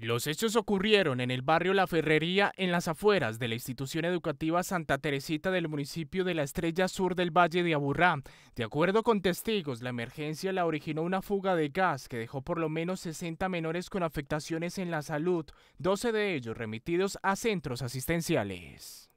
Los hechos ocurrieron en el barrio La Ferrería, en las afueras de la institución educativa Santa Teresita del municipio de la Estrella Sur del Valle de Aburrá. De acuerdo con testigos, la emergencia la originó una fuga de gas que dejó por lo menos 60 menores con afectaciones en la salud, 12 de ellos remitidos a centros asistenciales.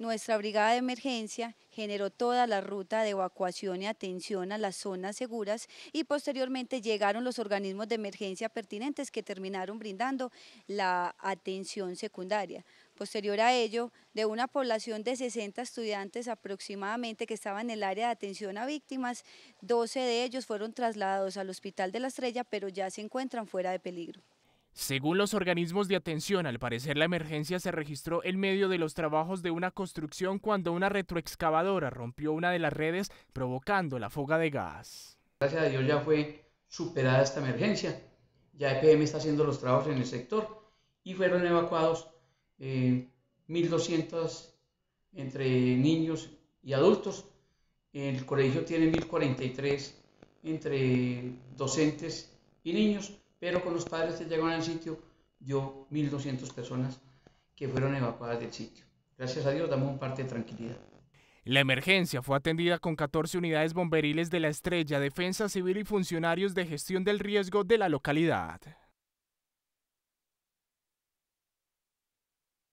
Nuestra brigada de emergencia generó toda la ruta de evacuación y atención a las zonas seguras y posteriormente llegaron los organismos de emergencia pertinentes que terminaron brindando la atención secundaria. Posterior a ello, de una población de 60 estudiantes aproximadamente que estaban en el área de atención a víctimas, 12 de ellos fueron trasladados al Hospital de la Estrella, pero ya se encuentran fuera de peligro. Según los organismos de atención, al parecer la emergencia se registró en medio de los trabajos de una construcción cuando una retroexcavadora rompió una de las redes provocando la fuga de gas. Gracias a Dios ya fue superada esta emergencia. Ya EPM está haciendo los trabajos en el sector y fueron evacuados 1.200 eh, entre niños y adultos. El colegio tiene 1.043 entre docentes y niños pero con los padres que llegaron al sitio, yo 1.200 personas que fueron evacuadas del sitio. Gracias a Dios damos un parte de tranquilidad. La emergencia fue atendida con 14 unidades bomberiles de la Estrella, Defensa Civil y funcionarios de gestión del riesgo de la localidad.